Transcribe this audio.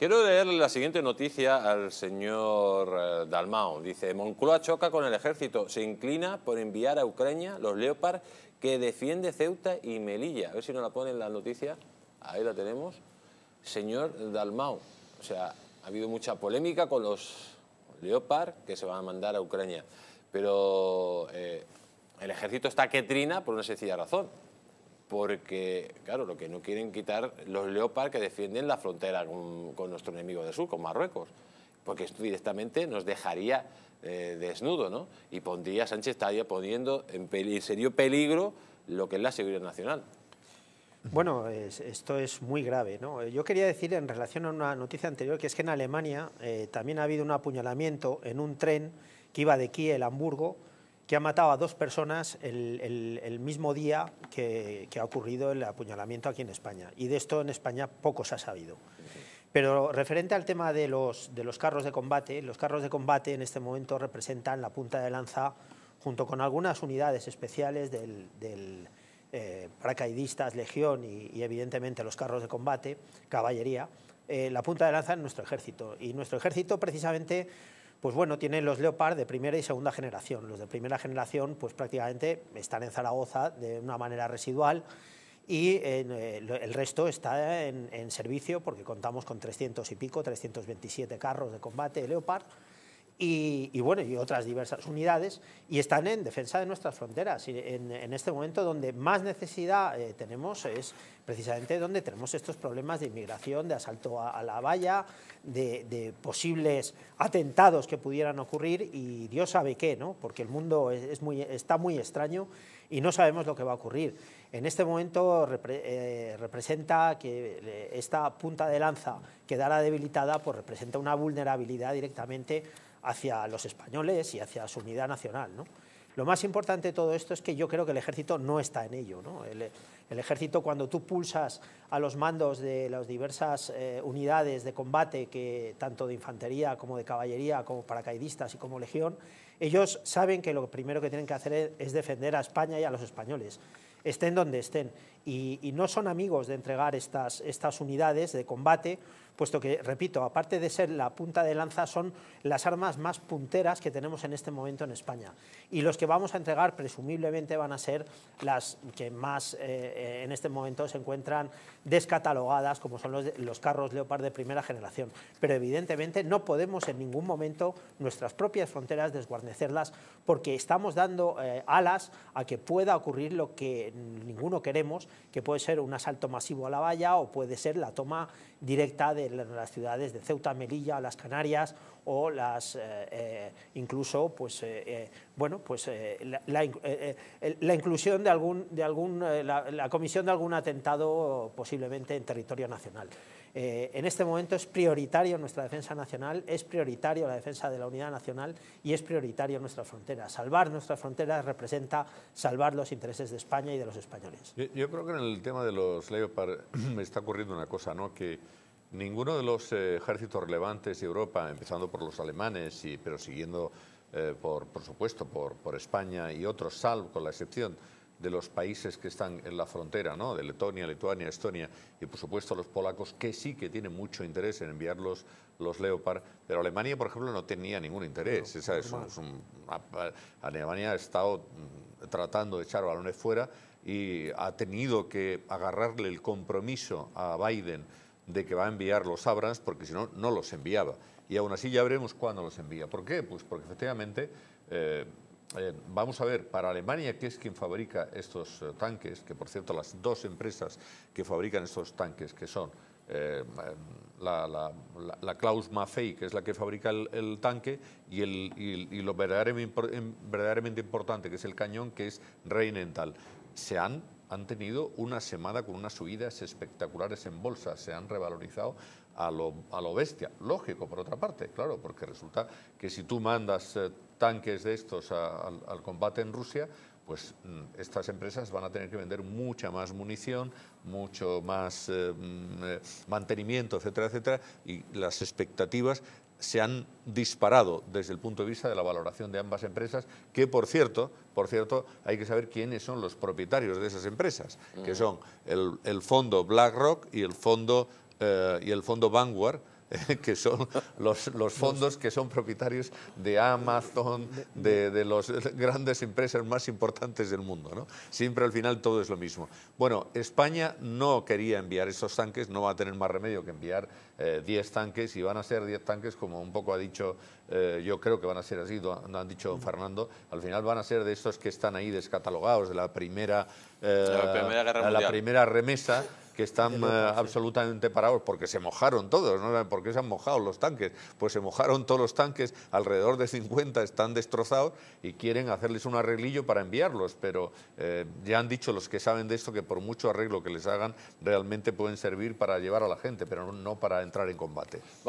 Quiero leerle la siguiente noticia al señor eh, Dalmao. Dice, Moncloa choca con el ejército, se inclina por enviar a Ucrania los Leopard que defiende Ceuta y Melilla. A ver si nos la ponen la noticia. Ahí la tenemos. Señor Dalmao, o sea, ha habido mucha polémica con los Leopard que se van a mandar a Ucrania. Pero eh, el ejército está que trina por una sencilla razón porque, claro, lo que no quieren quitar los Leopard que defienden la frontera con, nuestro enemigo del sur, con Marruecos, porque esto directamente nos dejaría eh, desnudo, ¿no? Y pondría, Sánchez estaría poniendo en serio peligro lo que es la seguridad nacional. Bueno, esto es muy grave. ¿no? Yo quería decir en relación a una noticia anterior que es que en Alemania eh, también ha habido un apuñalamiento en un tren que iba de Kiel a Hamburgo que ha matado a dos personas el, mismo día que, ha ocurrido el apuñalamiento aquí en España. Y de esto en España poco se ha sabido. Pero referente al tema de los, de los carros de combate, los carros de combate en este momento representan la punta de lanza junto con algunas unidades especiales del, del eh, paracaidistas, legión y, evidentemente los carros de combate, caballería, eh, la punta de lanza en nuestro ejército. Y nuestro ejército precisamente pues bueno, tienen los Leopard de primera y segunda generación. Los de primera generación pues prácticamente están en Zaragoza de una manera residual y eh, el resto está en, en servicio porque contamos con 300 y pico, 327 carros de combate Leopard y, bueno, y otras diversas unidades, y están en defensa de nuestras fronteras. en, este momento donde más necesidad eh, tenemos es precisamente donde tenemos estos problemas de inmigración, de asalto a, la valla, de, posibles atentados que pudieran ocurrir y Dios sabe qué, ¿no? porque el mundo es, muy, está muy extraño y no sabemos lo que va a ocurrir. En este momento eh, representa que eh, esta punta de lanza quedará debilitada, pues representa una vulnerabilidad directamente hacia los españoles y hacia su unidad nacional. Lo más importante de todo esto es que yo creo que el ejército no está en ello. El, ejército, cuando tú pulsas a los mandos de las diversas eh, unidades de combate, que, tanto de infantería como de caballería, como paracaidistas y como legión, ellos saben que lo primero que tienen que hacer es defender a España y a los españoles, estén donde estén y, no son amigos de entregar estas, estas unidades de combate, puesto que, repito, aparte de ser la punta de lanza, son las armas más punteras que tenemos en este momento en España. Y los que vamos a entregar presumiblemente van a ser las que más eh, eh, en este momento se encuentran descatalogadas, como son los, carros Leopard de primera generación. Pero evidentemente no podemos en ningún momento nuestras propias fronteras desguarnecerlas, porque estamos dando eh, alas a que pueda ocurrir lo que ninguno queremos, que puede ser un asalto masivo a la valla o puede ser la toma directa de las ciudades de Ceuta, Melilla, las Canarias o las incluso la, inclusión de algún de algún eh, la comisión de algún atentado posiblemente en territorio nacional. Eh, en este momento es prioritario nuestra defensa nacional, es prioritario la defensa de la unidad nacional y es prioritario nuestra frontera. Salvar nuestras fronteras representa salvar los intereses de España y de los españoles. Yo, creo que en el tema de los Leopard está ocurriendo una cosa, ¿no? que ninguno de los eh, ejércitos relevantes de Europa, empezando por los alemanes, y, pero siguiendo, eh, por, por, supuesto, por, por España y otros, salvo con la excepción de los países que están en la frontera, ¿no? de Letonia, Lituania, Estonia y por supuesto los polacos, que sí que tienen mucho interés en enviar los, Leopard, pero Alemania, por ejemplo, no tenía ningún interés. Alemania ha estado mm, tratando de echar balones fuera y ha tenido que agarrarle el compromiso a Biden de que va a enviar los Abrams, porque si no, no los enviaba. Y aún así ya veremos cuándo los envía. ¿Por qué? Pues porque efectivamente... Eh, eh, vamos a ver, para Alemania, que es quien fabrica estos eh, tanques, que por cierto las dos empresas que fabrican estos tanques, que son eh, la, la, la, Klaus Maffei, que es la que fabrica el, tanque, y, el, lo verdaderamente, importante, que es el cañón, que es Reinental. se han han tenido una semana con unas subidas espectaculares en bolsa, se han revalorizado a lo, bestia. Lógico, por otra parte, claro, porque resulta que si tú mandas eh, tanques de estos al, combate en Rusia, pues mm, estas empresas van a tener que vender mucha más munición, mucho más eh, mm, eh, mantenimiento, etcétera, etcétera, y las expectativas se han disparado desde el punto de vista de la valoración de ambas empresas, que por cierto, por cierto, hay que saber quiénes son los propietarios de esas empresas, que mm. son el, el, fondo BlackRock y el fondo, eh, y el fondo Vanguard, que son los, fondos que son propietarios de Amazon, de, las grandes empresas más importantes del mundo. ¿no? Siempre al final todo es lo mismo. Bueno, España no quería enviar esos tanques, no va a tener más remedio que enviar 10 eh, tanques y van a ser 10 tanques, como un poco ha dicho, eh, yo creo que van a ser así, lo han dicho Fernando, al final van a ser de estos que están ahí descatalogados de la primera, eh, la primera, la primera remesa que están eh, absolutamente parados porque se mojaron todos, ¿no? ¿Por qué se han mojado los tanques? Pues se mojaron todos los tanques, alrededor de 50 están destrozados y quieren hacerles un arreglillo para enviarlos, pero eh, ya han dicho los que saben de esto que por mucho arreglo que les hagan, realmente pueden servir para llevar a la gente, pero no para entrar en combate.